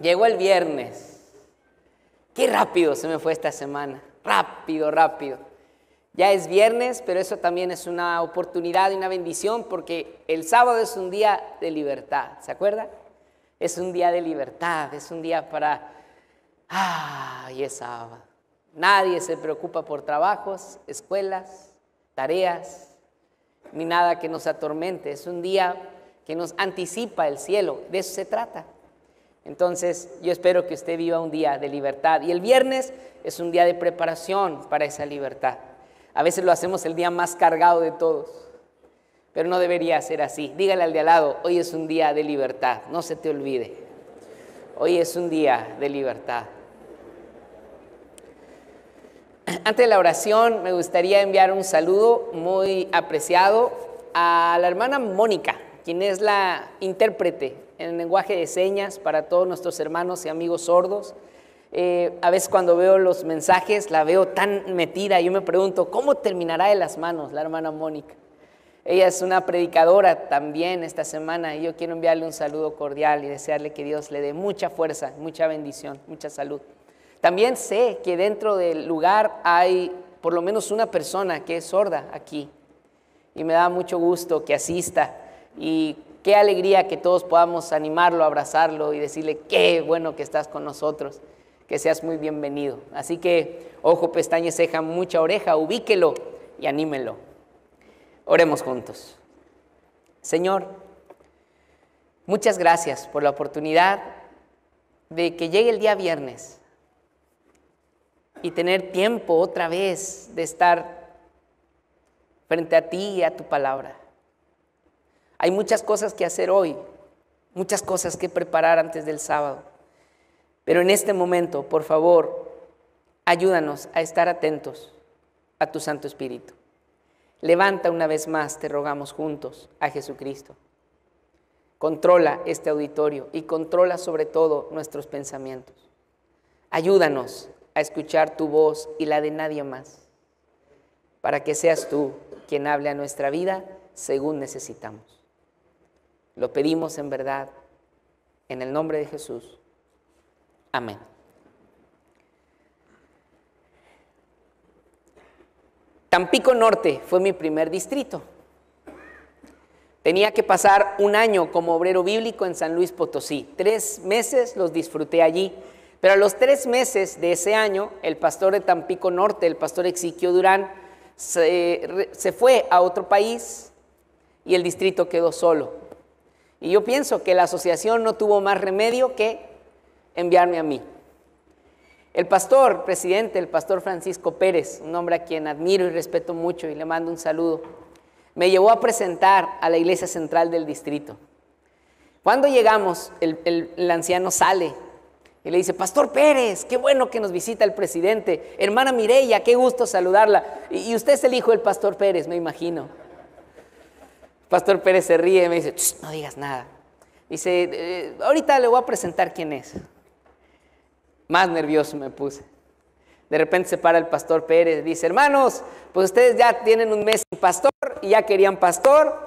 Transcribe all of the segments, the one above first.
Llegó el viernes. Qué rápido se me fue esta semana. Rápido, rápido. Ya es viernes, pero eso también es una oportunidad y una bendición porque el sábado es un día de libertad, ¿se acuerda? Es un día de libertad, es un día para, ah, y es sábado. Nadie se preocupa por trabajos, escuelas, tareas, ni nada que nos atormente. Es un día que nos anticipa el cielo. De eso se trata. Entonces, yo espero que usted viva un día de libertad. Y el viernes es un día de preparación para esa libertad. A veces lo hacemos el día más cargado de todos, pero no debería ser así. Dígale al de al lado, hoy es un día de libertad, no se te olvide. Hoy es un día de libertad. Antes de la oración, me gustaría enviar un saludo muy apreciado a la hermana Mónica quien es la intérprete en el lenguaje de señas para todos nuestros hermanos y amigos sordos. Eh, a veces cuando veo los mensajes la veo tan metida, y yo me pregunto, ¿cómo terminará de las manos la hermana Mónica? Ella es una predicadora también esta semana y yo quiero enviarle un saludo cordial y desearle que Dios le dé mucha fuerza, mucha bendición, mucha salud. También sé que dentro del lugar hay por lo menos una persona que es sorda aquí y me da mucho gusto que asista y qué alegría que todos podamos animarlo, abrazarlo y decirle, qué bueno que estás con nosotros, que seas muy bienvenido. Así que ojo, pestaña, ceja, mucha oreja, ubíquelo y anímelo. Oremos juntos. Señor, muchas gracias por la oportunidad de que llegue el día viernes y tener tiempo otra vez de estar frente a ti y a tu palabra. Hay muchas cosas que hacer hoy, muchas cosas que preparar antes del sábado. Pero en este momento, por favor, ayúdanos a estar atentos a tu Santo Espíritu. Levanta una vez más, te rogamos juntos, a Jesucristo. Controla este auditorio y controla sobre todo nuestros pensamientos. Ayúdanos a escuchar tu voz y la de nadie más, para que seas tú quien hable a nuestra vida según necesitamos. Lo pedimos en verdad, en el nombre de Jesús. Amén. Tampico Norte fue mi primer distrito. Tenía que pasar un año como obrero bíblico en San Luis Potosí. Tres meses los disfruté allí. Pero a los tres meses de ese año, el pastor de Tampico Norte, el pastor Exiquio Durán, se, se fue a otro país y el distrito quedó solo. Y yo pienso que la asociación no tuvo más remedio que enviarme a mí. El pastor, presidente, el pastor Francisco Pérez, un hombre a quien admiro y respeto mucho y le mando un saludo, me llevó a presentar a la iglesia central del distrito. Cuando llegamos, el, anciano sale y le dice, Pastor Pérez, qué bueno que nos visita el presidente. Hermana Mireya, qué gusto saludarla. y usted es el hijo del Pastor Pérez, me imagino. Pastor Pérez se ríe y me dice, no digas nada. Dice, eh, ahorita le voy a presentar quién es. Más nervioso me puse. De repente se para el pastor Pérez y dice, hermanos, pues ustedes ya tienen un mes sin pastor y ya querían pastor.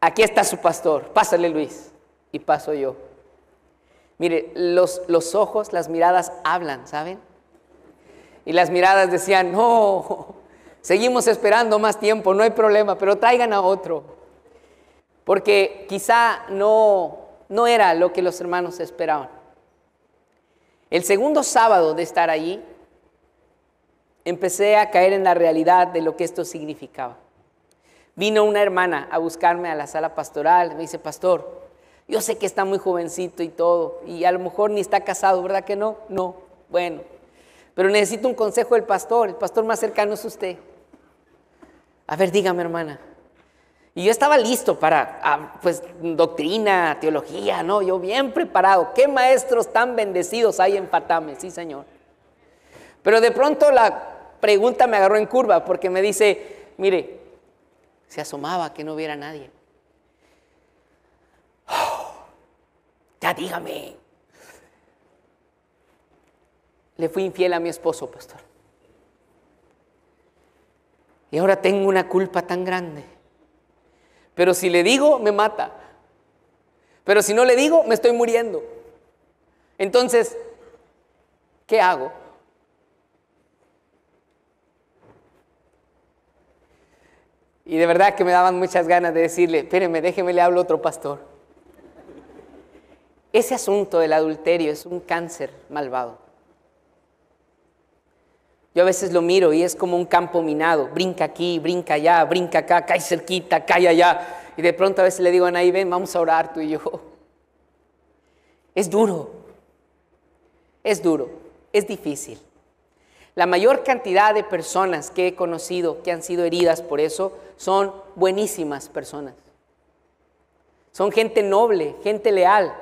Aquí está su pastor. Pásale, Luis. Y paso yo. Mire, los, los ojos, las miradas hablan, ¿saben? Y las miradas decían, no, seguimos esperando más tiempo, no hay problema, pero traigan a otro porque quizá no, era lo que los hermanos esperaban. El segundo sábado de estar allí, empecé a caer en la realidad de lo que esto significaba. Vino una hermana a buscarme a la sala pastoral, me dice, pastor, yo sé que está muy jovencito y todo, y a lo mejor ni está casado, ¿verdad que no? No, bueno, pero necesito un consejo del pastor, el pastor más cercano es usted. A ver, dígame hermana, y yo estaba listo para, ah, pues, doctrina, teología, ¿no? Yo bien preparado. ¿Qué maestros tan bendecidos hay en Patame? Sí, señor. Pero de pronto la pregunta me agarró en curva porque me dice, mire, se asomaba que no hubiera nadie. ya dígame. Le fui infiel a mi esposo, pastor. Y ahora tengo una culpa tan grande. Pero si le digo, me mata. Pero si no le digo, me estoy muriendo. Entonces, ¿qué hago? Y de verdad que me daban muchas ganas de decirle, espéreme, déjeme, le hablo a otro pastor. Ese asunto del adulterio es un cáncer malvado. Yo a veces lo miro y es como un campo minado, brinca aquí, brinca allá, brinca acá, cae cerquita, cae allá. Y de pronto a veces le digo a Anaí, ven, vamos a orar tú y yo. Es duro, es duro, es difícil. La mayor cantidad de personas que he conocido que han sido heridas por eso son buenísimas personas. Son gente noble, gente leal,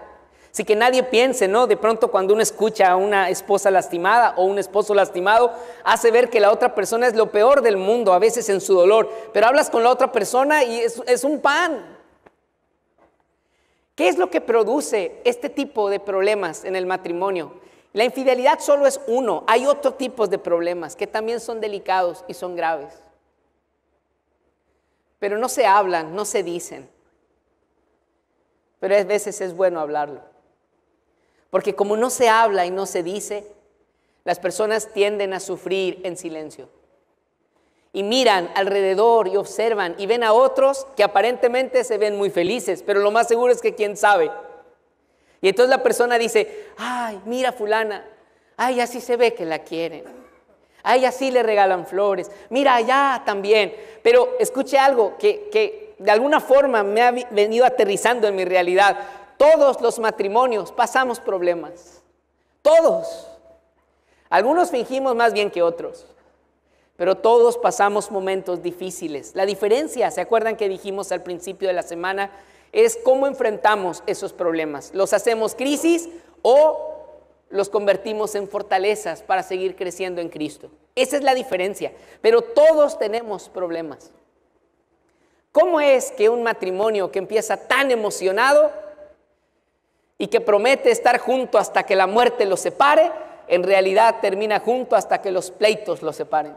Así que nadie piense, ¿no? De pronto cuando uno escucha a una esposa lastimada o un esposo lastimado, hace ver que la otra persona es lo peor del mundo, a veces en su dolor. Pero hablas con la otra persona y es, es un pan. ¿Qué es lo que produce este tipo de problemas en el matrimonio? La infidelidad solo es uno. Hay otro tipos de problemas que también son delicados y son graves. Pero no se hablan, no se dicen. Pero a veces es bueno hablarlo. Porque como no se habla y no se dice, las personas tienden a sufrir en silencio. Y miran alrededor y observan y ven a otros que aparentemente se ven muy felices, pero lo más seguro es que quién sabe. Y entonces la persona dice, ay, mira fulana, ay, así se ve que la quieren. Ay, así le regalan flores. Mira allá también. Pero escuche algo que, que de alguna forma me ha venido aterrizando en mi realidad. Todos los matrimonios pasamos problemas. Todos. Algunos fingimos más bien que otros. Pero todos pasamos momentos difíciles. La diferencia, ¿se acuerdan que dijimos al principio de la semana? Es cómo enfrentamos esos problemas. ¿Los hacemos crisis o los convertimos en fortalezas para seguir creciendo en Cristo? Esa es la diferencia. Pero todos tenemos problemas. ¿Cómo es que un matrimonio que empieza tan emocionado y que promete estar junto hasta que la muerte los separe, en realidad termina junto hasta que los pleitos los separen.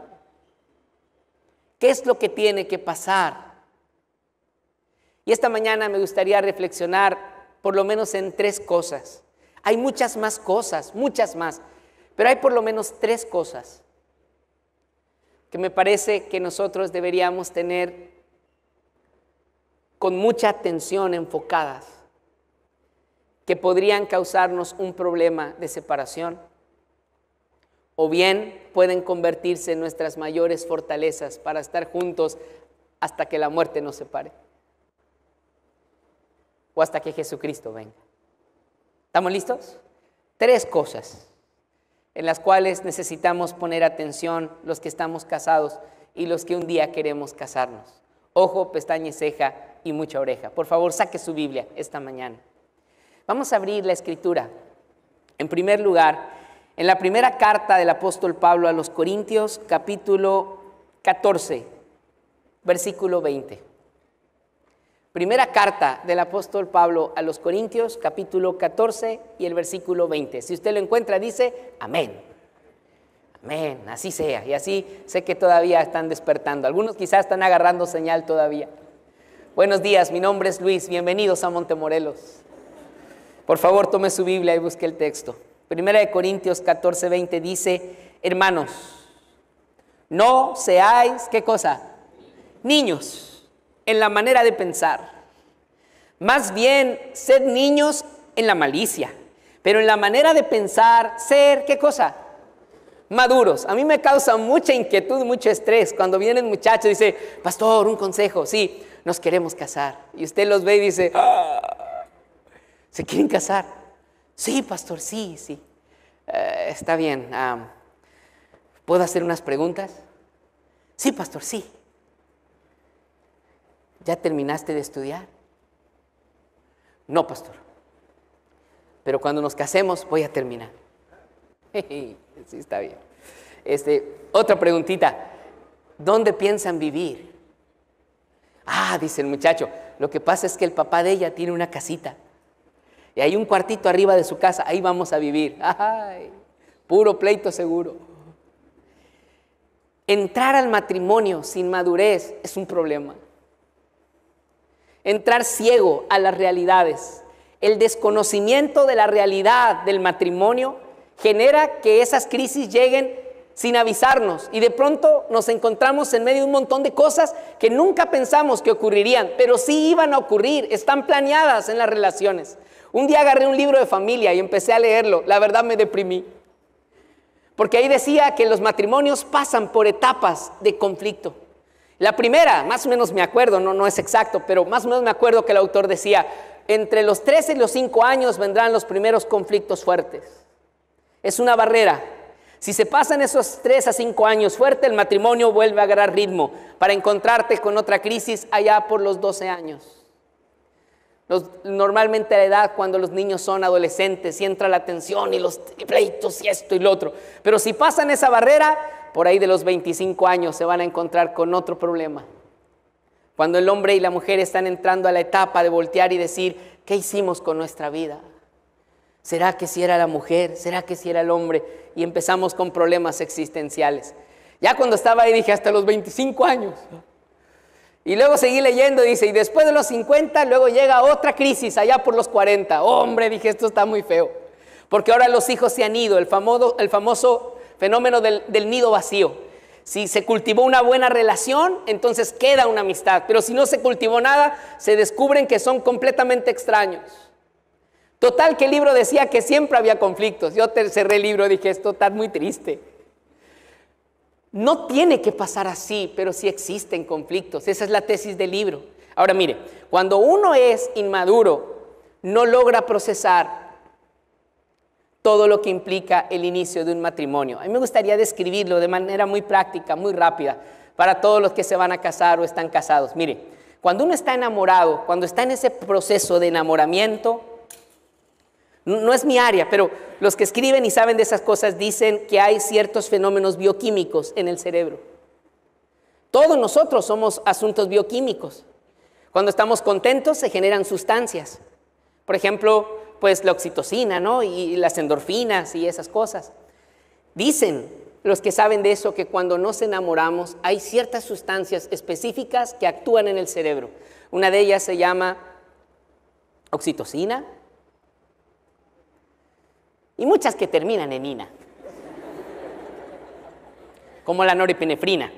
¿Qué es lo que tiene que pasar? Y esta mañana me gustaría reflexionar por lo menos en tres cosas. Hay muchas más cosas, muchas más, pero hay por lo menos tres cosas que me parece que nosotros deberíamos tener con mucha atención enfocadas que podrían causarnos un problema de separación. O bien pueden convertirse en nuestras mayores fortalezas para estar juntos hasta que la muerte nos separe. O hasta que Jesucristo venga. ¿Estamos listos? Tres cosas en las cuales necesitamos poner atención los que estamos casados y los que un día queremos casarnos. Ojo, pestaña y ceja y mucha oreja. Por favor, saque su Biblia esta mañana. Vamos a abrir la escritura. En primer lugar, en la primera carta del apóstol Pablo a los Corintios, capítulo 14, versículo 20. Primera carta del apóstol Pablo a los Corintios, capítulo 14 y el versículo 20. Si usted lo encuentra, dice, amén. Amén, así sea. Y así sé que todavía están despertando. Algunos quizás están agarrando señal todavía. Buenos días, mi nombre es Luis. Bienvenidos a Montemorelos. Por favor, tome su Biblia y busque el texto. Primera de Corintios 14, dice, hermanos, no seáis, ¿qué cosa? Niños en la manera de pensar. Más bien, sed niños en la malicia, pero en la manera de pensar, ser, ¿qué cosa? maduros. A mí me causa mucha inquietud, mucho estrés cuando vienen muchachos y dice, pastor, un consejo, sí, nos queremos casar. Y usted los ve y dice, ¡Ah! ¿Se quieren casar? Sí, pastor, sí, sí. Eh, está bien. ¿Puedo hacer unas preguntas? Sí, pastor, sí. ¿Ya terminaste de estudiar? No, pastor. Pero cuando nos casemos voy a terminar. sí, está bien. Este, otra preguntita. ¿Dónde piensan vivir? Ah, dice el muchacho. Lo que pasa es que el papá de ella tiene una casita. Y hay un cuartito arriba de su casa, ahí vamos a vivir. Ay, puro pleito seguro. Entrar al matrimonio sin madurez es un problema. Entrar ciego a las realidades. El desconocimiento de la realidad del matrimonio genera que esas crisis lleguen sin avisarnos y de pronto nos encontramos en medio de un montón de cosas que nunca pensamos que ocurrirían, pero sí iban a ocurrir, están planeadas en las relaciones. Un día agarré un libro de familia y empecé a leerlo. La verdad me deprimí. Porque ahí decía que los matrimonios pasan por etapas de conflicto. La primera, más o menos me acuerdo, no, es exacto, pero más o menos me acuerdo que el autor decía, entre los 13 y los 5 años vendrán los primeros conflictos fuertes. Es una barrera. Si se pasan esos 3 a 5 años fuerte, el matrimonio vuelve a agarrar ritmo para encontrarte con otra crisis allá por los 12 años normalmente a la edad cuando los niños son adolescentes y entra la tensión y los pleitos y esto y lo otro. Pero si pasan esa barrera, por ahí de los 25 años se van a encontrar con otro problema. Cuando el hombre y la mujer están entrando a la etapa de voltear y decir, ¿qué hicimos con nuestra vida? ¿Será que si era la mujer? ¿Será que si era el hombre? Y empezamos con problemas existenciales. Ya cuando estaba ahí dije, hasta los 25 años. Y luego seguí leyendo, dice, y después de los 50, luego llega otra crisis allá por los 40. Hombre, dije, esto está muy feo. Porque ahora los hijos se han ido, el famoso, el famoso fenómeno del, nido vacío. Si se cultivó una buena relación, entonces queda una amistad. Pero si no se cultivó nada, se descubren que son completamente extraños. Total que el libro decía que siempre había conflictos. Yo cerré el libro, dije, esto está muy triste. No tiene que pasar así, pero sí existen conflictos. Esa es la tesis del libro. Ahora mire, cuando uno es inmaduro, no logra procesar todo lo que implica el inicio de un matrimonio. A mí me gustaría describirlo de manera muy práctica, muy rápida, para todos los que se van a casar o están casados. Mire, cuando uno está enamorado, cuando está en ese proceso de enamoramiento, no es mi área, pero los que escriben y saben de esas cosas dicen que hay ciertos fenómenos bioquímicos en el cerebro. Todos nosotros somos asuntos bioquímicos. Cuando estamos contentos se generan sustancias. Por ejemplo, pues la oxitocina, ¿no? Y las endorfinas y esas cosas. Dicen los que saben de eso que cuando nos enamoramos hay ciertas sustancias específicas que actúan en el cerebro. Una de ellas se llama oxitocina, y muchas que terminan en ina, como la norepinefrina.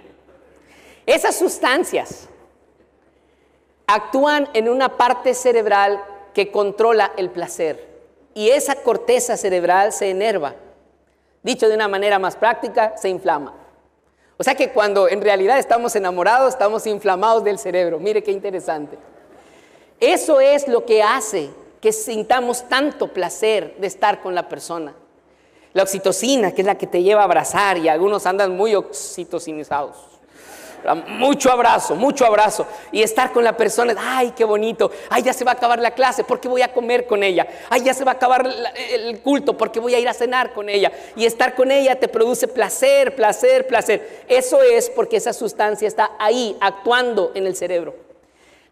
Esas sustancias actúan en una parte cerebral que controla el placer y esa corteza cerebral se enerva. Dicho de una manera más práctica, se inflama. O sea que cuando en realidad estamos enamorados, estamos inflamados del cerebro. Mire qué interesante. Eso es lo que hace que sintamos tanto placer de estar con la persona. La oxitocina, que es la que te lleva a abrazar, y algunos andan muy oxitocinizados. Ah, mucho abrazo, mucho abrazo. Y estar con la persona, ay, qué bonito. Ay, ya se va a acabar la clase porque voy a comer con ella. Ay, ya se va a acabar el culto porque voy a ir a cenar con ella. Y estar con ella te produce placer, placer, placer. Eso es porque esa sustancia está ahí actuando en el cerebro.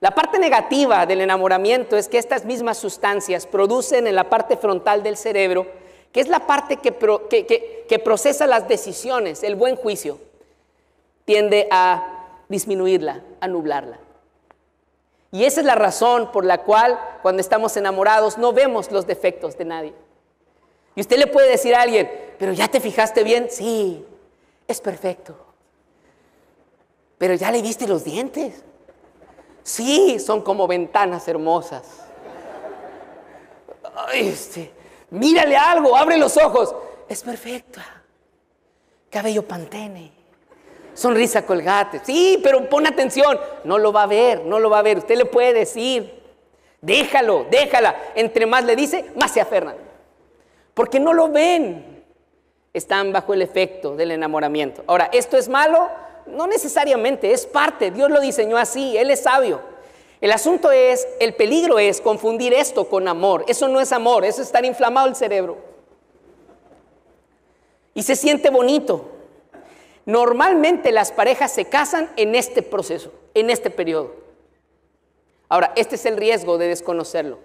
La parte negativa del enamoramiento es que estas mismas sustancias producen en la parte frontal del cerebro, que es la parte que, procesa las decisiones, el buen juicio, tiende a disminuirla, a nublarla. Y esa es la razón por la cual cuando estamos enamorados no vemos los defectos de nadie. Y usted le puede decir a alguien, pero ya te fijaste bien, sí, es perfecto. Pero ya le viste los dientes. Sí, son como ventanas hermosas. Este, mírale algo, abre los ojos. Es perfecta. Cabello pantene. Sonrisa colgate. Sí, pero pon atención. No lo va a ver, no lo va a ver. Usted le puede decir. Déjalo, déjala. Entre más le dice, más se aferran. Porque no lo ven. Están bajo el efecto del enamoramiento. Ahora, ¿esto es malo? No necesariamente, es parte, Dios lo diseñó así, Él es sabio. El asunto es, el peligro es confundir esto con amor. Eso no es amor, eso es estar inflamado el cerebro. Y se siente bonito. Normalmente las parejas se casan en este proceso, en este periodo. Ahora, este es el riesgo de desconocerlo.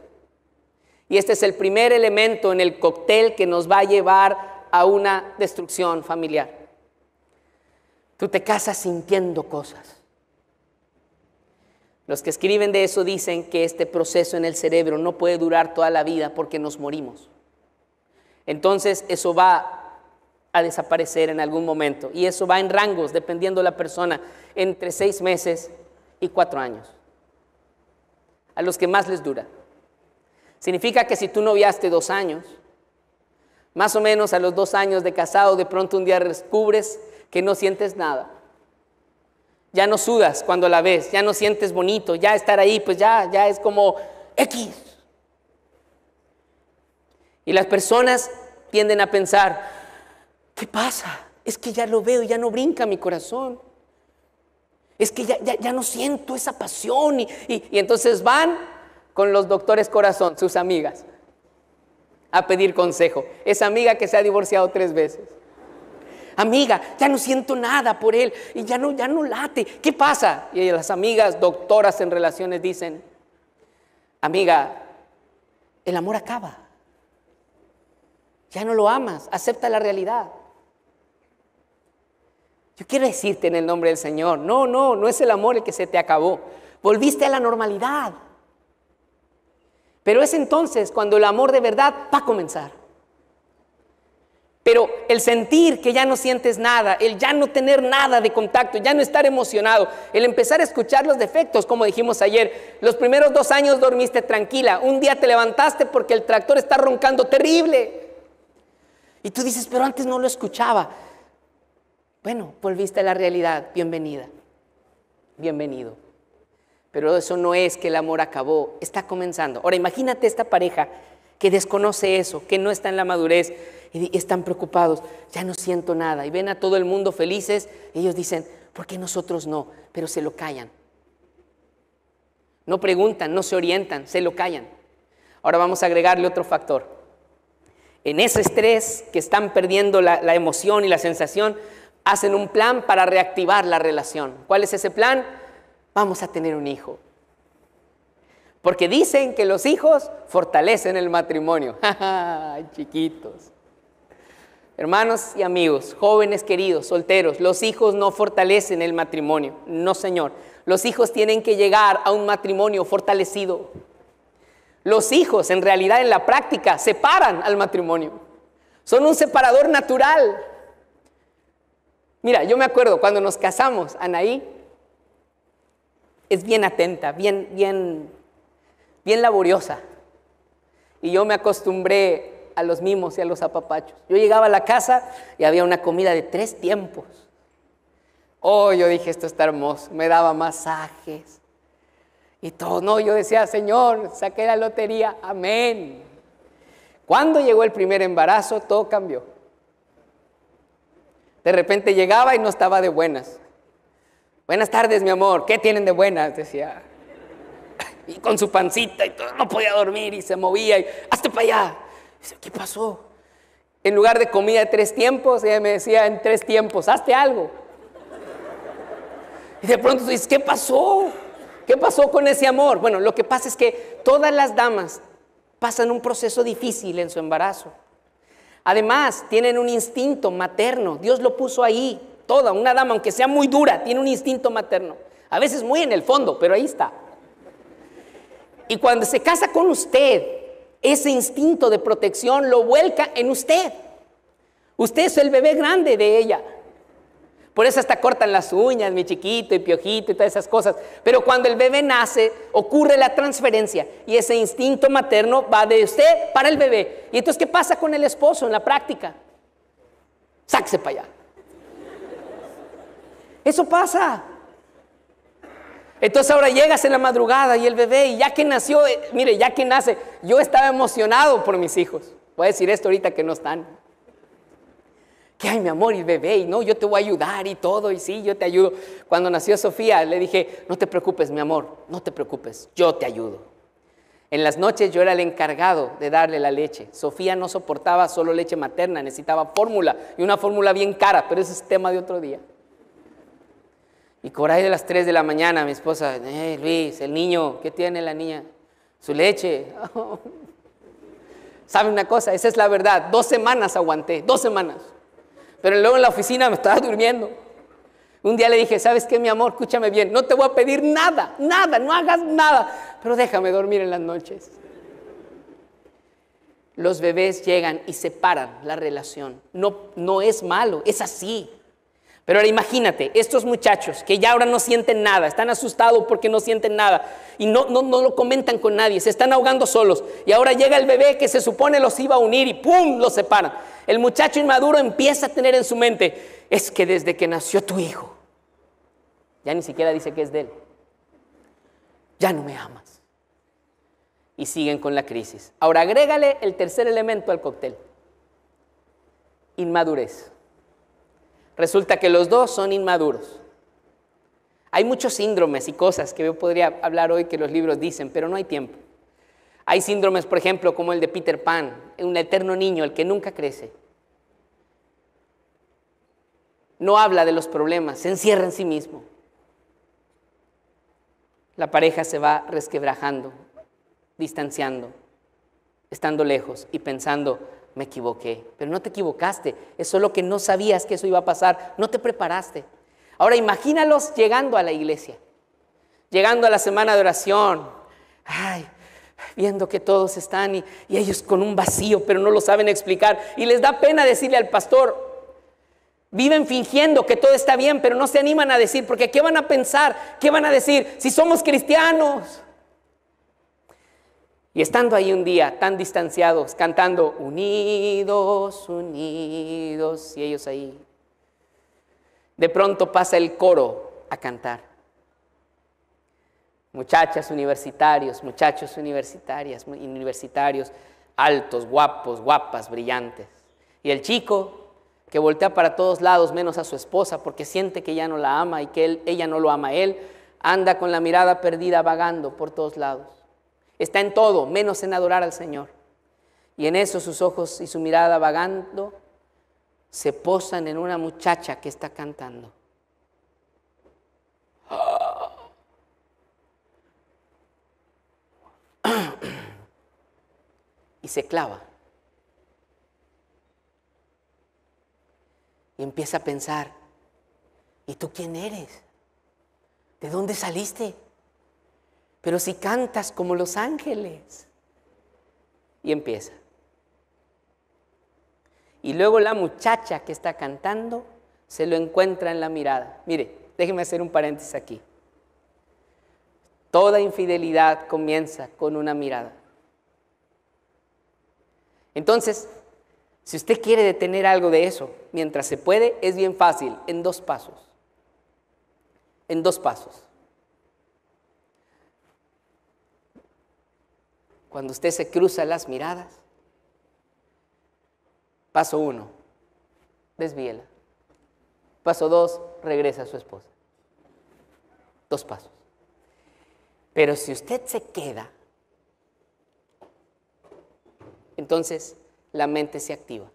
Y este es el primer elemento en el cóctel que nos va a llevar a una destrucción familiar. Tú te casas sintiendo cosas. Los que escriben de eso dicen que este proceso en el cerebro no puede durar toda la vida porque nos morimos. Entonces eso va a desaparecer en algún momento y eso va en rangos, dependiendo de la persona, entre seis meses y cuatro años. A los que más les dura. Significa que si tú noviaste dos años, más o menos a los dos años de casado, de pronto un día descubres que no sientes nada. Ya no sudas cuando la ves, ya no sientes bonito, ya estar ahí, pues ya, ya es como X. Y las personas tienden a pensar, ¿qué pasa? Es que ya lo veo ya no brinca mi corazón. Es que ya, no siento esa pasión. Y, y entonces van con los doctores corazón, sus amigas, a pedir consejo. Esa amiga que se ha divorciado tres veces amiga, ya no siento nada por él y ya no, ya no late. ¿Qué pasa? Y las amigas doctoras en relaciones dicen, amiga, el amor acaba. Ya no lo amas, acepta la realidad. Yo quiero decirte en el nombre del Señor, no, no, no es el amor el que se te acabó. Volviste a la normalidad. Pero es entonces cuando el amor de verdad va a comenzar. Pero el sentir que ya no sientes nada, el ya no tener nada de contacto, ya no estar emocionado, el empezar a escuchar los defectos, como dijimos ayer, los primeros dos años dormiste tranquila, un día te levantaste porque el tractor está roncando terrible. Y tú dices, pero antes no lo escuchaba. Bueno, volviste a la realidad, bienvenida, bienvenido. Pero eso no es que el amor acabó, está comenzando. Ahora imagínate esta pareja que desconoce eso, que no está en la madurez y están preocupados, ya no siento nada, y ven a todo el mundo felices, ellos dicen, ¿por qué nosotros no? Pero se lo callan. No preguntan, no se orientan, se lo callan. Ahora vamos a agregarle otro factor. En ese estrés que están perdiendo la, emoción y la sensación, hacen un plan para reactivar la relación. ¿Cuál es ese plan? Vamos a tener un hijo. Porque dicen que los hijos fortalecen el matrimonio. Chiquitos. Hermanos y amigos, jóvenes queridos, solteros, los hijos no fortalecen el matrimonio, no Señor. Los hijos tienen que llegar a un matrimonio fortalecido. Los hijos en realidad en la práctica separan al matrimonio. Son un separador natural. Mira, yo me acuerdo cuando nos casamos, Anaí es bien atenta, bien, bien, bien laboriosa. Y yo me acostumbré a los mimos y a los apapachos. Yo llegaba a la casa y había una comida de tres tiempos. Oh, yo dije, esto está hermoso. Me daba masajes. Y todo, no, yo decía, Señor, saqué la lotería, amén. Cuando llegó el primer embarazo, todo cambió. De repente llegaba y no estaba de buenas. Buenas tardes, mi amor, ¿qué tienen de buenas? Decía. Y con su pancita y todo, no podía dormir y se movía y, hazte para allá, Dice, ¿qué pasó? En lugar de comida de tres tiempos, ella me decía en tres tiempos, hazte algo. Y de pronto dices, ¿qué pasó? ¿Qué pasó con ese amor? Bueno, lo que pasa es que todas las damas pasan un proceso difícil en su embarazo. Además, tienen un instinto materno. Dios lo puso ahí. Toda una dama, aunque sea muy dura, tiene un instinto materno. A veces muy en el fondo, pero ahí está. Y cuando se casa con usted, ese instinto de protección lo vuelca en usted. Usted es el bebé grande de ella. Por eso hasta cortan las uñas, mi chiquito y piojito y todas esas cosas. Pero cuando el bebé nace, ocurre la transferencia y ese instinto materno va de usted para el bebé. ¿Y entonces qué pasa con el esposo en la práctica? Sáquese para allá. Eso pasa. Entonces ahora llegas en la madrugada y el bebé, y ya que nació, eh, mire, ya que nace, yo estaba emocionado por mis hijos. Voy a decir esto ahorita que no están. Que ay, mi amor, y el bebé, y no, yo te voy a ayudar y todo, y sí, yo te ayudo. Cuando nació Sofía, le dije, no te preocupes, mi amor, no te preocupes, yo te ayudo. En las noches yo era el encargado de darle la leche. Sofía no soportaba solo leche materna, necesitaba fórmula, y una fórmula bien cara, pero ese es tema de otro día. Y coraje de las 3 de la mañana, mi esposa, eh, Luis, el niño, ¿qué tiene la niña? Su leche. ¿Sabe una cosa? Esa es la verdad. Dos semanas aguanté, dos semanas. Pero luego en la oficina me estaba durmiendo. Un día le dije, ¿sabes qué, mi amor? Escúchame bien, no te voy a pedir nada, nada, no hagas nada, pero déjame dormir en las noches. Los bebés llegan y separan la relación. No, no es malo, es así. Pero ahora imagínate, estos muchachos que ya ahora no sienten nada, están asustados porque no sienten nada y no, no, lo comentan con nadie, se están ahogando solos. Y ahora llega el bebé que se supone los iba a unir y ¡pum! los separan. El muchacho inmaduro empieza a tener en su mente, es que desde que nació tu hijo, ya ni siquiera dice que es de él, ya no me amas. Y siguen con la crisis. Ahora agrégale el tercer elemento al cóctel, inmadurez. Resulta que los dos son inmaduros. Hay muchos síndromes y cosas que yo podría hablar hoy que los libros dicen, pero no hay tiempo. Hay síndromes, por ejemplo, como el de Peter Pan, un eterno niño, el que nunca crece. No habla de los problemas, se encierra en sí mismo. La pareja se va resquebrajando, distanciando, estando lejos y pensando, me equivoqué. Pero no te equivocaste, es solo que no sabías que eso iba a pasar, no te preparaste. Ahora imagínalos llegando a la iglesia, llegando a la semana de oración, ay, viendo que todos están y ellos con un vacío, pero no lo saben explicar. Y les da pena decirle al pastor, Viven fingiendo que todo está bien, pero no se animan a decir, porque ¿qué van a pensar? ¿Qué van a decir? Si somos cristianos, y estando ahí un día, tan distanciados, cantando, unidos, unidos, y ellos ahí, de pronto pasa el coro a cantar. Muchachas universitarios, muchachos universitarias, universitarios, altos, guapos, guapas, brillantes. Y el chico que voltea para todos lados menos a su esposa porque siente que ya no la ama y que ella no lo ama a él, anda con la mirada perdida vagando por todos lados. Está en todo, menos en adorar al Señor. Y en eso sus ojos y su mirada vagando se posan en una muchacha que está cantando. Y se clava. Y empieza a pensar, ¿y tú quién eres? ¿De dónde saliste? pero si cantas como los ángeles. Y empieza. Y luego la muchacha que está cantando se lo encuentra en la mirada. Mire, déjeme hacer un paréntesis aquí. Toda infidelidad comienza con una mirada. Entonces, si usted quiere detener algo de eso, mientras se puede, es bien fácil, en dos pasos. En dos pasos. cuando usted se cruza las miradas. Paso uno, desvíela. Paso dos, regresa a su esposa. Dos pasos. Pero si usted se queda, entonces la mente se activa.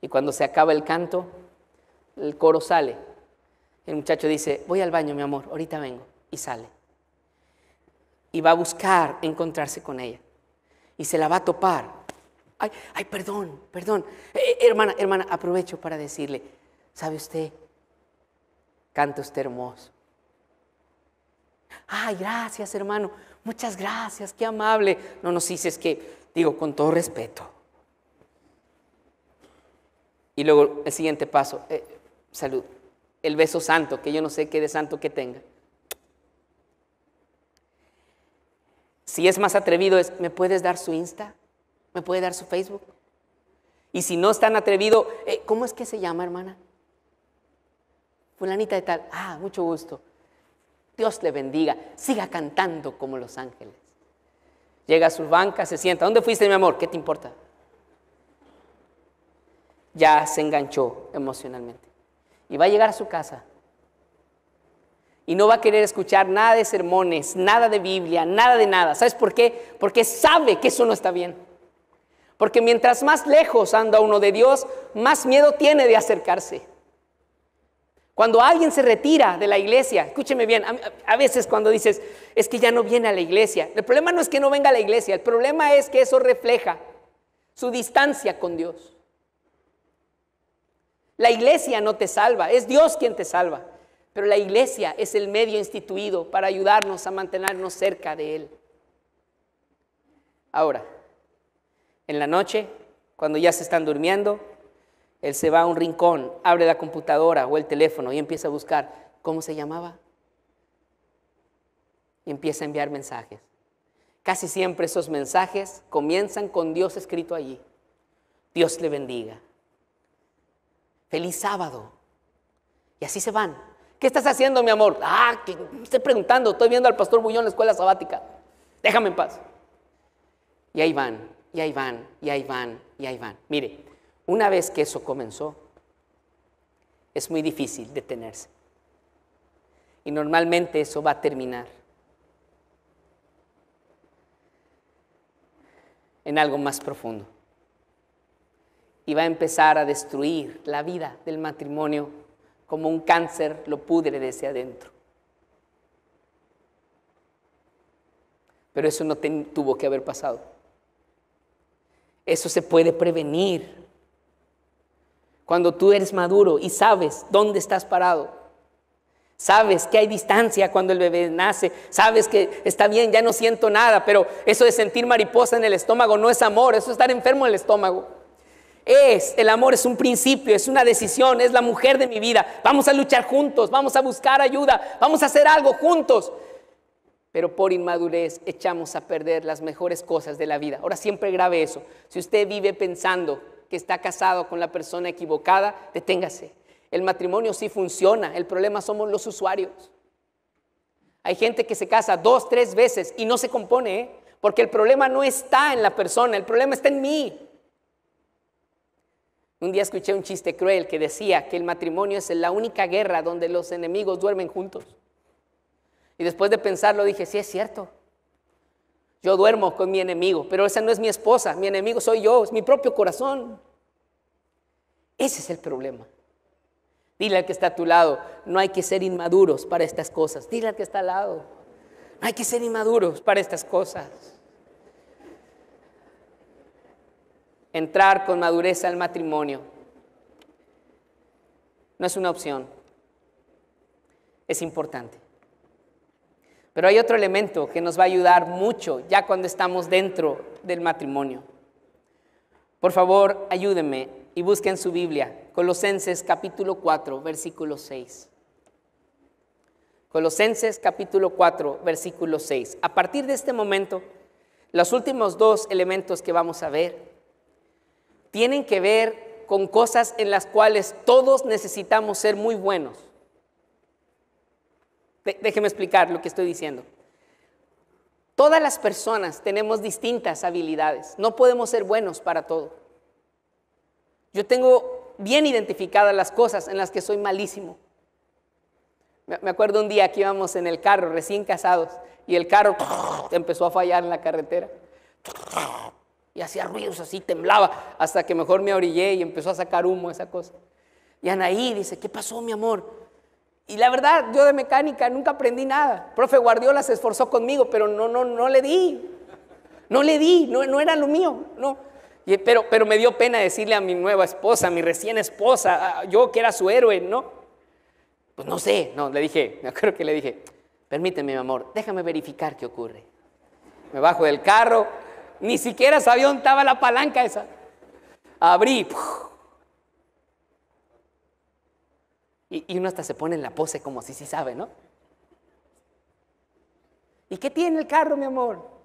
Y cuando se acaba el canto, el coro sale. El muchacho dice, voy al baño, mi amor, ahorita vengo. Y sale y va a buscar encontrarse con ella. Y se la va a topar. Ay, ay, perdón, perdón. Eh, eh, hermana, hermana, aprovecho para decirle, ¿sabe usted? Canta usted hermoso. Ay, gracias, hermano. Muchas gracias, qué amable. No nos es que, digo, con todo respeto. Y luego el siguiente paso, eh, salud. El beso santo, que yo no sé qué de santo que tenga. Si es más atrevido es, ¿me puedes dar su Insta? ¿Me puede dar su Facebook? Y si no es tan atrevido, eh, ¿cómo es que se llama, hermana? Fulanita de tal. Ah, mucho gusto. Dios le bendiga. Siga cantando como los ángeles. Llega a su banca, se sienta. ¿Dónde fuiste, mi amor? ¿Qué te importa? Ya se enganchó emocionalmente. Y va a llegar a su casa y no va a querer escuchar nada de sermones, nada de Biblia, nada de nada. ¿Sabes por qué? Porque sabe que eso no está bien. Porque mientras más lejos anda uno de Dios, más miedo tiene de acercarse. Cuando alguien se retira de la iglesia, escúcheme bien, a, veces cuando dices, es que ya no viene a la iglesia, el problema no es que no venga a la iglesia, el problema es que eso refleja su distancia con Dios. La iglesia no te salva, es Dios quien te salva. Pero la iglesia es el medio instituido para ayudarnos a mantenernos cerca de Él. Ahora, en la noche, cuando ya se están durmiendo, Él se va a un rincón, abre la computadora o el teléfono y empieza a buscar cómo se llamaba. Y empieza a enviar mensajes. Casi siempre esos mensajes comienzan con Dios escrito allí. Dios le bendiga. Feliz sábado. Y así se van. ¿Qué estás haciendo, mi amor? Ah, que estoy preguntando, estoy viendo al pastor Bullón en la escuela sabática. Déjame en paz. Y ahí van, y ahí van, y ahí van, y ahí van. Mire, una vez que eso comenzó, es muy difícil detenerse. Y normalmente eso va a terminar en algo más profundo. Y va a empezar a destruir la vida del matrimonio como un cáncer lo pudre desde adentro. Pero eso no tuvo que haber pasado. Eso se puede prevenir. Cuando tú eres maduro y sabes dónde estás parado, sabes que hay distancia cuando el bebé nace, sabes que está bien, ya no siento nada, pero eso de sentir mariposa en el estómago no es amor, eso es estar enfermo en el estómago. Es, el amor es un principio, es una decisión, es la mujer de mi vida. Vamos a luchar juntos, vamos a buscar ayuda, vamos a hacer algo juntos. Pero por inmadurez echamos a perder las mejores cosas de la vida. Ahora siempre grave eso. Si usted vive pensando que está casado con la persona equivocada, deténgase. El matrimonio sí funciona, el problema somos los usuarios. Hay gente que se casa dos, tres veces y no se compone, ¿eh? porque el problema no está en la persona, el problema está en mí. Un día escuché un chiste cruel que decía que el matrimonio es la única guerra donde los enemigos duermen juntos. Y después de pensarlo dije, sí es cierto. Yo duermo con mi enemigo, pero esa no es mi esposa, mi enemigo soy yo, es mi propio corazón. Ese es el problema. Dile al que está a tu lado, no hay que ser inmaduros para estas cosas. Dile al que está al lado, no hay que ser inmaduros para estas cosas. entrar con madurez al matrimonio. No es una opción, es importante. Pero hay otro elemento que nos va a ayudar mucho ya cuando estamos dentro del matrimonio. Por favor, ayúdenme y busquen su Biblia, Colosenses capítulo 4, versículo 6. Colosenses capítulo 4, versículo 6. A partir de este momento, los últimos dos elementos que vamos a ver tienen que ver con cosas en las cuales todos necesitamos ser muy buenos. déjeme explicar lo que estoy diciendo. Todas las personas tenemos distintas habilidades. No podemos ser buenos para todo. Yo tengo bien identificadas las cosas en las que soy malísimo. Me acuerdo un día que íbamos en el carro, recién casados, y el carro empezó a fallar en la carretera y hacía ruidos así, temblaba, hasta que mejor me abrillé y empezó a sacar humo esa cosa. Y Anaí dice, ¿qué pasó, mi amor? Y la verdad, yo de mecánica nunca aprendí nada. profe Guardiola se esforzó conmigo, pero no, no, no le di. No le di, no, no era lo mío, no. Y, pero, pero me dio pena decirle a mi nueva esposa, a mi recién esposa, yo que era su héroe, ¿no? Pues no sé, no, le dije, me acuerdo que le dije, permíteme, mi amor, déjame verificar qué ocurre. Me bajo del carro, ni siquiera sabía dónde estaba la palanca esa. Abrí. Y, uno hasta se pone en la pose como si sí sabe, ¿no? ¿Y qué tiene el carro, mi amor?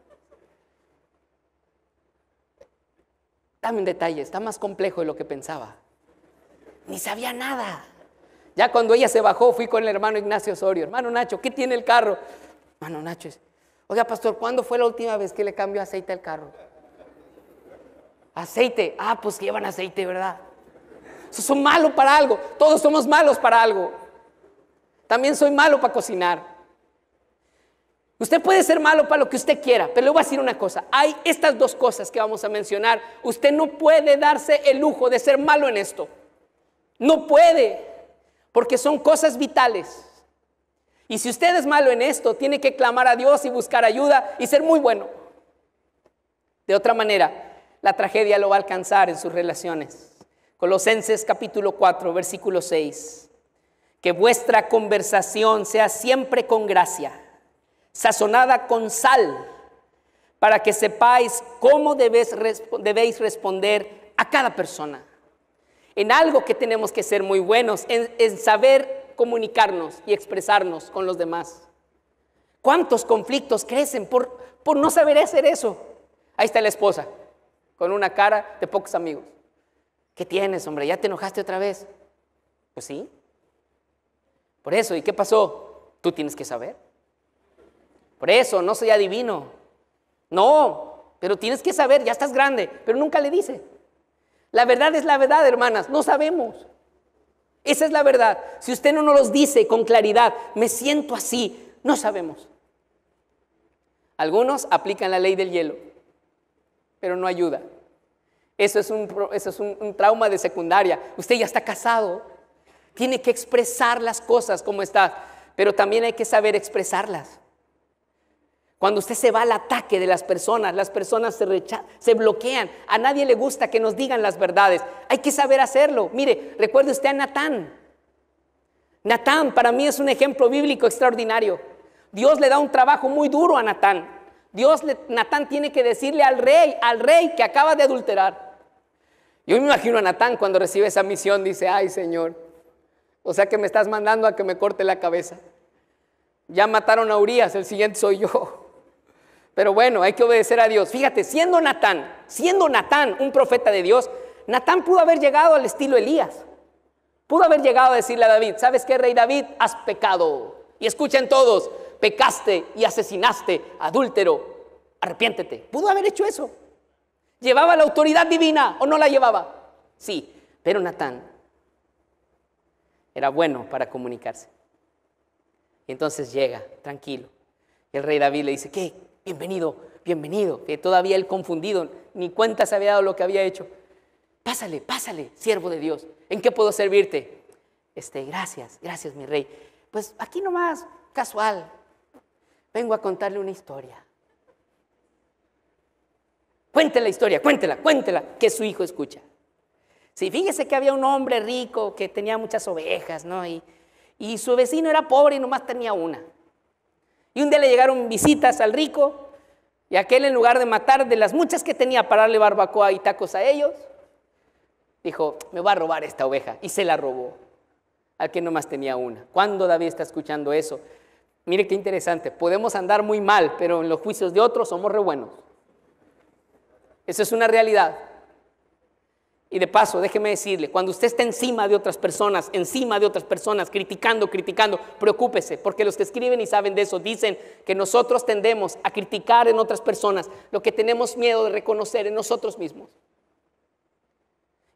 Dame un detalle, está más complejo de lo que pensaba. Ni sabía nada. Ya cuando ella se bajó, fui con el hermano Ignacio Osorio. Hermano Nacho, ¿qué tiene el carro? Hermano Nacho, Oiga, pastor, ¿cuándo fue la última vez que le cambió aceite al carro? Aceite. Ah, pues llevan aceite, ¿verdad? son malos para algo. Todos somos malos para algo. También soy malo para cocinar. Usted puede ser malo para lo que usted quiera, pero le voy a decir una cosa. Hay estas dos cosas que vamos a mencionar. Usted no puede darse el lujo de ser malo en esto. No puede, porque son cosas vitales. Y si usted es malo en esto, tiene que clamar a Dios y buscar ayuda y ser muy bueno. De otra manera, la tragedia lo va a alcanzar en sus relaciones. Colosenses capítulo 4, versículo 6. Que vuestra conversación sea siempre con gracia, sazonada con sal, para que sepáis cómo debéis, debéis responder a cada persona. En algo que tenemos que ser muy buenos, en, en saber comunicarnos y expresarnos con los demás. ¿Cuántos conflictos crecen por, por no saber hacer eso? Ahí está la esposa, con una cara de pocos amigos. ¿Qué tienes, hombre? ¿Ya te enojaste otra vez? Pues sí. Por eso, ¿y qué pasó? Tú tienes que saber. Por eso, no soy adivino. No, pero tienes que saber, ya estás grande, pero nunca le dice. La verdad es la verdad, hermanas, no sabemos. Esa es la verdad. Si usted no nos los dice con claridad, me siento así, no sabemos. Algunos aplican la ley del hielo, pero no ayuda. Eso es un, un trauma de secundaria. Usted ya está casado, tiene que expresar las cosas como está, pero también hay que saber expresarlas. Cuando usted se va al ataque de las personas, las personas se, rechazan, se bloquean. A nadie le gusta que nos digan las verdades. Hay que saber hacerlo. Mire, recuerde usted a Natán. Natán para mí es un ejemplo bíblico extraordinario. Dios le da un trabajo muy duro a Natán. Dios, le, Natán tiene que decirle al rey, al rey que acaba de adulterar. Yo me imagino a Natán cuando recibe esa misión, dice, ay Señor, o sea que me estás mandando a que me corte la cabeza. Ya mataron a Urias, el siguiente soy yo. Pero bueno, hay que obedecer a Dios. Fíjate, siendo Natán, siendo Natán un profeta de Dios, Natán pudo haber llegado al estilo Elías. Pudo haber llegado a decirle a David, ¿sabes qué, rey David? Has pecado. Y escuchen todos, pecaste y asesinaste, adúltero, arrepiéntete. Pudo haber hecho eso. ¿Llevaba la autoridad divina o no la llevaba? Sí, pero Natán era bueno para comunicarse. Y entonces llega, tranquilo. el rey David le dice, ¿qué? bienvenido, bienvenido, que todavía él confundido ni cuenta se había dado lo que había hecho. Pásale, pásale, siervo de Dios, ¿en qué puedo servirte? Este, gracias, gracias, mi rey. Pues aquí nomás, casual, vengo a contarle una historia. Cuéntela la historia, cuéntela, cuéntela, que su hijo escucha. Si sí, fíjese que había un hombre rico que tenía muchas ovejas, ¿no? y su vecino era pobre y nomás tenía una. Y un día le llegaron visitas al rico y aquel en lugar de matar de las muchas que tenía para darle barbacoa y tacos a ellos, dijo, me va a robar esta oveja. Y se la robó. Al que no más tenía una. ¿Cuándo David está escuchando eso? Mire qué interesante. Podemos andar muy mal, pero en los juicios de otros somos re buenos. Eso es una realidad. Y de paso, déjeme decirle, cuando usted está encima de otras personas, encima de otras personas, criticando, criticando, preocúpese, porque los que escriben y saben de eso dicen que nosotros tendemos a criticar en otras personas lo que tenemos miedo de reconocer en nosotros mismos.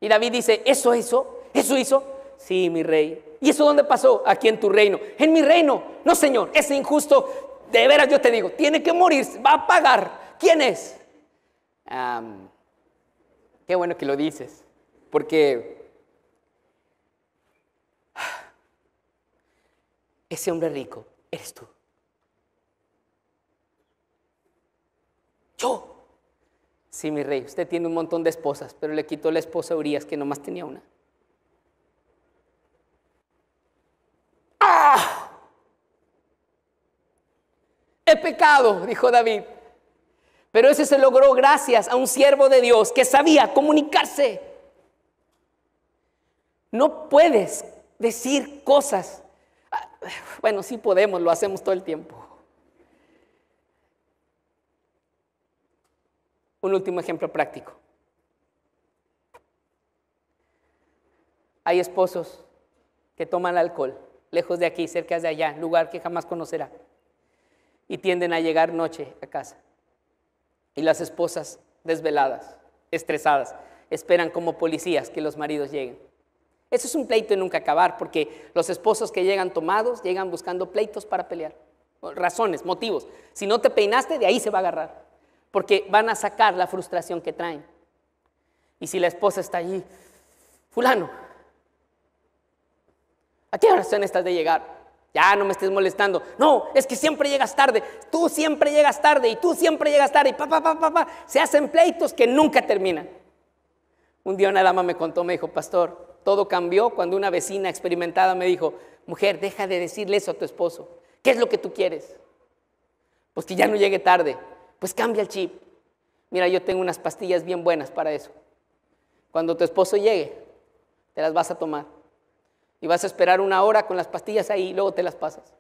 Y David dice, ¿eso eso? ¿Eso hizo? Sí, mi rey. ¿Y eso dónde pasó? Aquí en tu reino. En mi reino. No, señor, es injusto, de veras yo te digo, tiene que morir, va a pagar. ¿Quién es? qué bueno que lo dices. Porque ese hombre rico eres tú. Yo. Sí, mi rey, usted tiene un montón de esposas, pero le quitó la esposa a Urias que nomás tenía una. ¡Ah! He pecado, dijo David. Pero ese se logró gracias a un siervo de Dios que sabía comunicarse. No puedes decir cosas. Ah, bueno, sí podemos, lo hacemos todo el tiempo. Un último ejemplo práctico. Hay esposos que toman alcohol, lejos de aquí, cerca de allá, lugar que jamás conocerá, y tienden a llegar noche a casa. Y las esposas desveladas, estresadas, esperan como policías que los maridos lleguen. Eso es un pleito de nunca acabar, porque los esposos que llegan tomados llegan buscando pleitos para pelear, razones, motivos. Si no te peinaste, de ahí se va a agarrar, porque van a sacar la frustración que traen. Y si la esposa está allí, fulano, ¿a qué razón estás de llegar? Ya no me estés molestando. No, es que siempre llegas tarde. Tú siempre llegas tarde y tú siempre llegas tarde. Y pa, pa, pa, pa, pa. Se hacen pleitos que nunca terminan. Un día una dama me contó, me dijo, pastor, todo cambió cuando una vecina experimentada me dijo, mujer, deja de decirle eso a tu esposo. ¿Qué es lo que tú quieres? Pues que ya no llegue tarde. Pues cambia el chip. Mira, yo tengo unas pastillas bien buenas para eso. Cuando tu esposo llegue, te las vas a tomar. Y vas a esperar una hora con las pastillas ahí y luego te las pasas.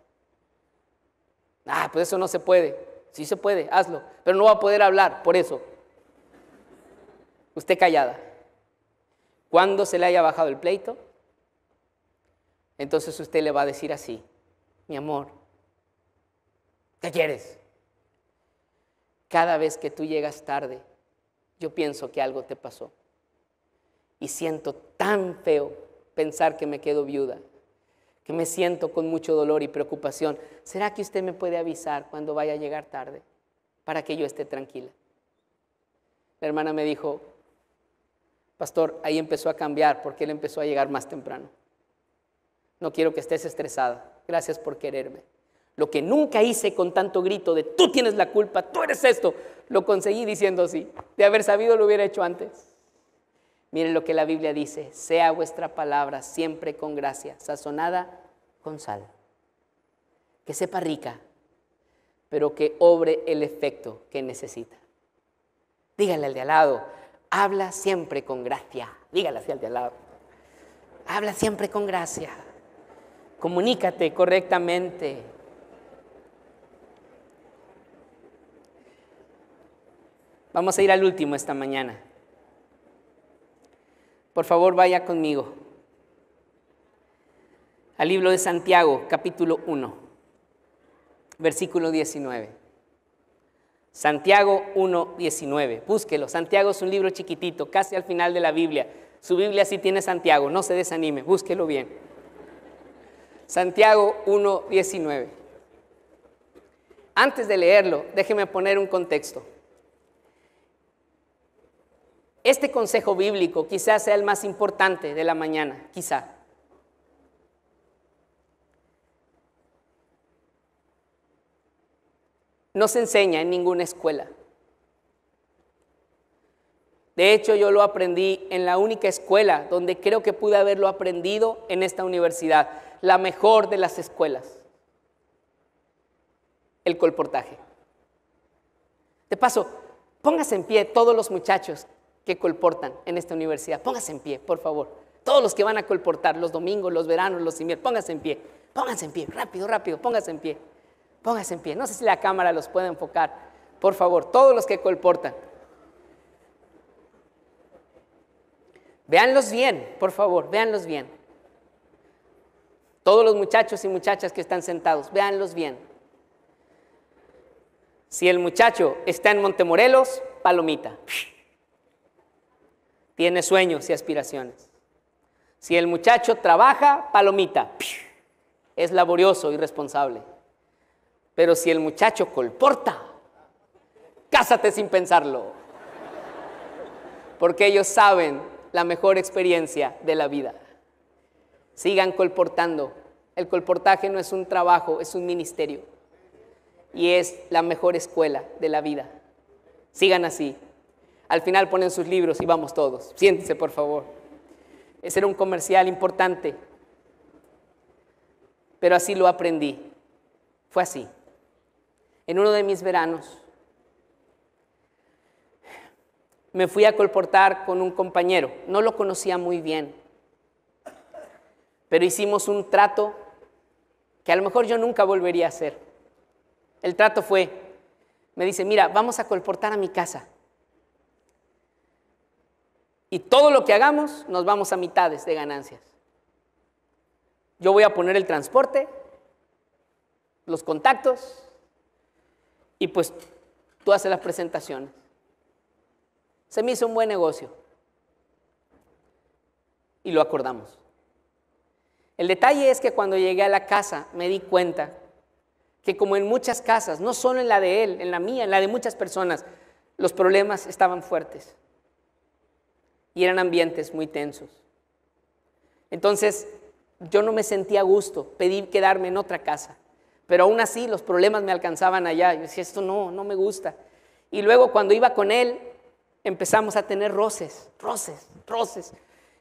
Ah, pues eso no se puede. Sí se puede, hazlo. Pero no va a poder hablar, por eso. Usted callada cuando se le haya bajado el pleito, entonces usted le va a decir así, mi amor, ¿qué quieres? Cada vez que tú llegas tarde, yo pienso que algo te pasó. Y siento tan feo pensar que me quedo viuda, que me siento con mucho dolor y preocupación. ¿Será que usted me puede avisar cuando vaya a llegar tarde para que yo esté tranquila? La hermana me dijo, Pastor, ahí empezó a cambiar porque él empezó a llegar más temprano. No quiero que estés estresada. Gracias por quererme. Lo que nunca hice con tanto grito de tú tienes la culpa, tú eres esto, lo conseguí diciendo así. De haber sabido lo hubiera hecho antes. Miren lo que la Biblia dice, sea vuestra palabra siempre con gracia, sazonada con sal. Que sepa rica, pero que obre el efecto que necesita. Dígale al de al lado, Habla siempre con gracia. Dígale hacia el de al lado. Habla siempre con gracia. Comunícate correctamente. Vamos a ir al último esta mañana. Por favor, vaya conmigo al libro de Santiago, capítulo 1, versículo 19. Santiago 1.19. Búsquelo. Santiago es un libro chiquitito, casi al final de la Biblia. Su Biblia sí tiene Santiago, no se desanime, búsquelo bien. Santiago 1.19. Antes de leerlo, déjeme poner un contexto. Este consejo bíblico quizás sea el más importante de la mañana, quizá. no se enseña en ninguna escuela. De hecho, yo lo aprendí en la única escuela donde creo que pude haberlo aprendido en esta universidad, la mejor de las escuelas, el colportaje. De paso, póngase en pie todos los muchachos que colportan en esta universidad, póngase en pie, por favor. Todos los que van a colportar los domingos, los veranos, los inviernos, Póngase en pie, Póngase en pie, rápido, rápido, Póngase en pie. Pónganse en pie. No sé si la cámara los puede enfocar. Por favor, todos los que colportan. Véanlos bien, por favor, véanlos bien. Todos los muchachos y muchachas que están sentados, véanlos bien. Si el muchacho está en Montemorelos, palomita. Tiene sueños y aspiraciones. Si el muchacho trabaja, palomita. Es laborioso y responsable. Pero si el muchacho colporta, cásate sin pensarlo. Porque ellos saben la mejor experiencia de la vida. Sigan colportando. El colportaje no es un trabajo, es un ministerio. Y es la mejor escuela de la vida. Sigan así. Al final ponen sus libros y vamos todos. Siéntense, por favor. Ese era un comercial importante. Pero así lo aprendí. Fue así en uno de mis veranos. Me fui a colportar con un compañero, no lo conocía muy bien, pero hicimos un trato que a lo mejor yo nunca volvería a hacer. El trato fue, me dice, mira, vamos a colportar a mi casa. Y todo lo que hagamos nos vamos a mitades de ganancias. Yo voy a poner el transporte, los contactos, y pues tú haces las presentaciones. Se me hizo un buen negocio. Y lo acordamos. El detalle es que cuando llegué a la casa me di cuenta que como en muchas casas, no solo en la de él, en la mía, en la de muchas personas, los problemas estaban fuertes y eran ambientes muy tensos. Entonces yo no me sentía a gusto, pedí quedarme en otra casa. Pero aún así los problemas me alcanzaban allá. Yo decía, esto no, no me gusta. Y luego cuando iba con él, empezamos a tener roces, roces, roces.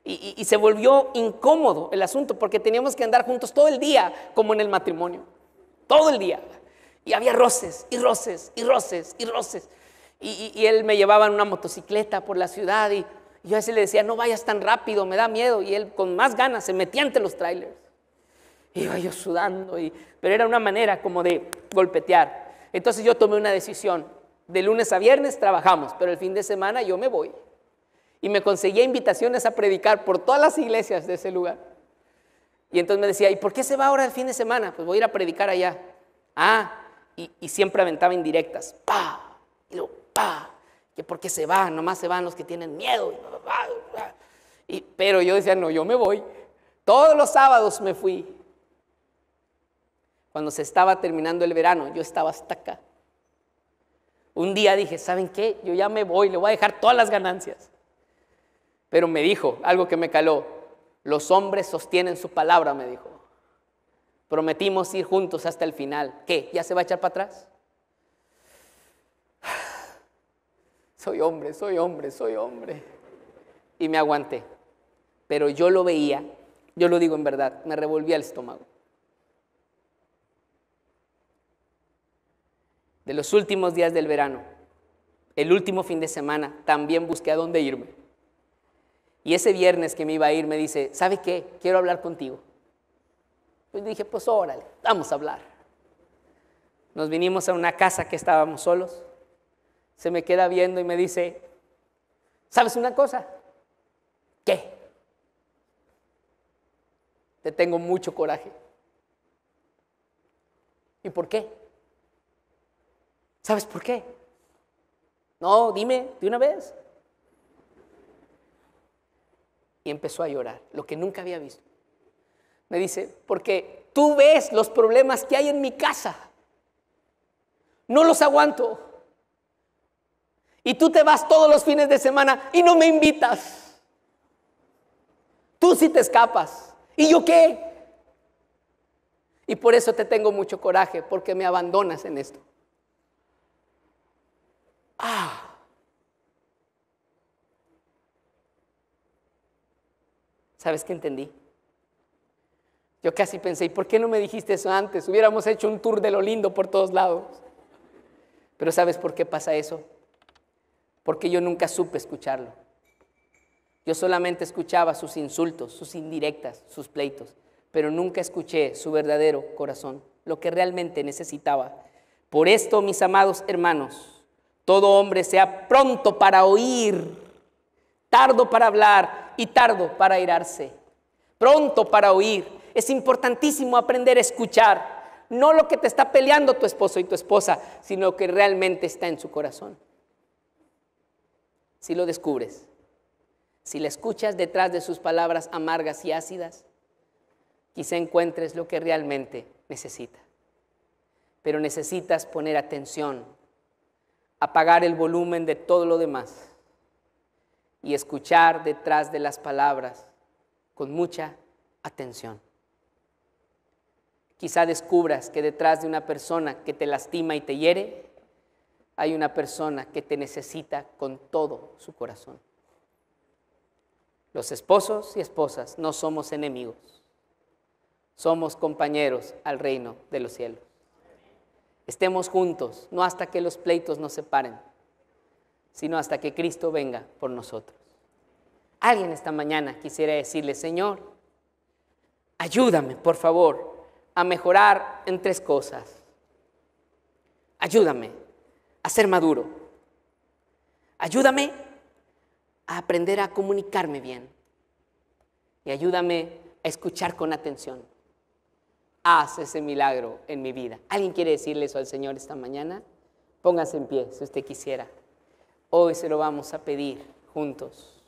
Y, se volvió incómodo el asunto porque teníamos que andar juntos todo el día, como en el matrimonio. Todo el día. Y había roces, y roces, y roces, y roces. Y, él me llevaba en una motocicleta por la ciudad y, yo a veces le decía, no vayas tan rápido, me da miedo. Y él con más ganas se metía ante los trailers. Iba yo sudando, y, pero era una manera como de golpetear. Entonces yo tomé una decisión. De lunes a viernes trabajamos, pero el fin de semana yo me voy. Y me conseguía invitaciones a predicar por todas las iglesias de ese lugar. Y entonces me decía, ¿y por qué se va ahora el fin de semana? Pues voy a ir a predicar allá. Ah, y, siempre aventaba indirectas. ¡Pa! Y luego, ¡pa! Que por qué se va, nomás se van los que tienen miedo. Y, pero yo decía, no, yo me voy. Todos los sábados me fui cuando se estaba terminando el verano, yo estaba hasta acá. Un día dije, ¿saben qué? Yo ya me voy, le voy a dejar todas las ganancias. Pero me dijo algo que me caló. Los hombres sostienen su palabra, me dijo. Prometimos ir juntos hasta el final. ¿Qué? ¿Ya se va a echar para atrás? Soy hombre, soy hombre, soy hombre. Y me aguanté. Pero yo lo veía, yo lo digo en verdad, me revolvía el estómago. de los últimos días del verano, el último fin de semana, también busqué a dónde irme. Y ese viernes que me iba a ir me dice, ¿sabe qué? Quiero hablar contigo. Pues dije, pues órale, vamos a hablar. Nos vinimos a una casa que estábamos solos. Se me queda viendo y me dice, ¿sabes una cosa? ¿Qué? Te tengo mucho coraje. ¿Y por qué? ¿Sabes por qué? No, dime de una vez. Y empezó a llorar, lo que nunca había visto. Me dice, porque tú ves los problemas que hay en mi casa. No los aguanto. Y tú te vas todos los fines de semana y no me invitas. Tú sí te escapas. ¿Y yo qué? Y por eso te tengo mucho coraje, porque me abandonas en esto. Ah. ¿sabes qué entendí? Yo casi pensé, por qué no me dijiste eso antes? Hubiéramos hecho un tour de lo lindo por todos lados. Pero ¿sabes por qué pasa eso? Porque yo nunca supe escucharlo. Yo solamente escuchaba sus insultos, sus indirectas, sus pleitos, pero nunca escuché su verdadero corazón, lo que realmente necesitaba. Por esto, mis amados hermanos, todo hombre sea pronto para oír, tardo para hablar y tardo para irarse. Pronto para oír. Es importantísimo aprender a escuchar. No lo que te está peleando tu esposo y tu esposa, sino lo que realmente está en su corazón. Si lo descubres, si le escuchas detrás de sus palabras amargas y ácidas, quizá encuentres lo que realmente necesita. Pero necesitas poner atención apagar el volumen de todo lo demás y escuchar detrás de las palabras con mucha atención. Quizá descubras que detrás de una persona que te lastima y te hiere, hay una persona que te necesita con todo su corazón. Los esposos y esposas no somos enemigos, somos compañeros al reino de los cielos estemos juntos, no hasta que los pleitos nos separen, sino hasta que Cristo venga por nosotros. Alguien esta mañana quisiera decirle, Señor, ayúdame, por favor, a mejorar en tres cosas. Ayúdame a ser maduro. Ayúdame a aprender a comunicarme bien. Y ayúdame a escuchar con atención haz ese milagro en mi vida. ¿Alguien quiere decirle eso al Señor esta mañana? Póngase en pie si usted quisiera. Hoy se lo vamos a pedir juntos,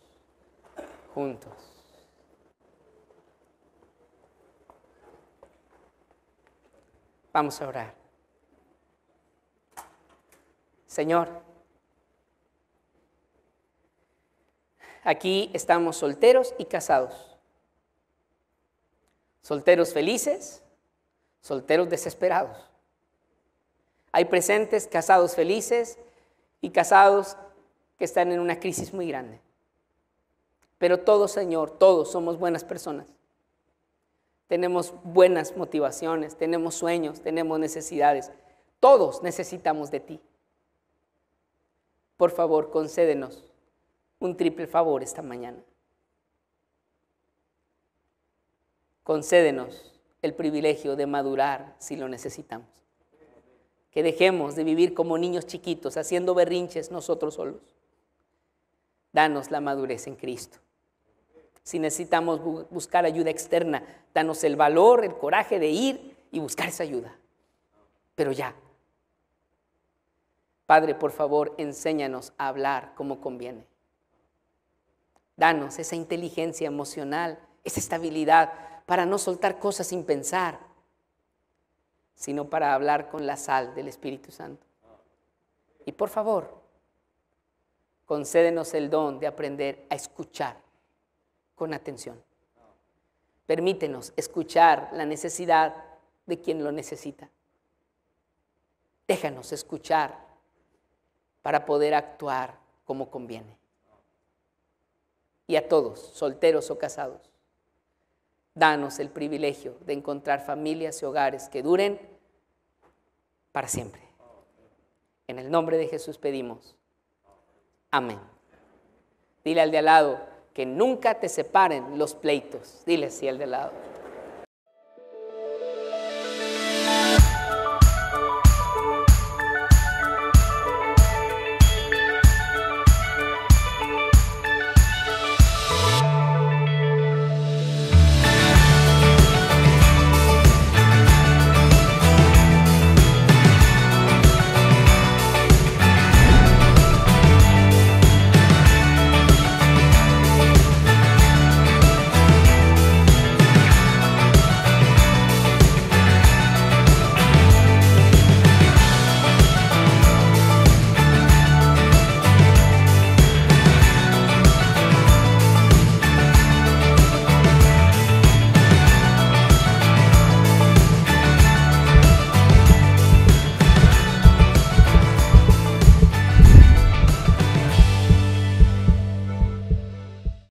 juntos. Vamos a orar. Señor, aquí estamos solteros y casados. Solteros felices solteros desesperados. Hay presentes casados felices y casados que están en una crisis muy grande. Pero todos, Señor, todos somos buenas personas. Tenemos buenas motivaciones, tenemos sueños, tenemos necesidades. Todos necesitamos de ti. Por favor, concédenos un triple favor esta mañana. Concédenos el privilegio de madurar si lo necesitamos. Que dejemos de vivir como niños chiquitos haciendo berrinches nosotros solos. Danos la madurez en Cristo. Si necesitamos buscar ayuda externa, danos el valor, el coraje de ir y buscar esa ayuda. Pero ya. Padre, por favor, enséñanos a hablar como conviene. Danos esa inteligencia emocional, esa estabilidad para no soltar cosas sin pensar, sino para hablar con la sal del Espíritu Santo. Y por favor, concédenos el don de aprender a escuchar con atención. Permítenos escuchar la necesidad de quien lo necesita. Déjanos escuchar para poder actuar como conviene. Y a todos, solteros o casados, danos el privilegio de encontrar familias y hogares que duren para siempre. En el nombre de Jesús pedimos. Amén. Dile al de al lado que nunca te separen los pleitos. Dile así al de al lado.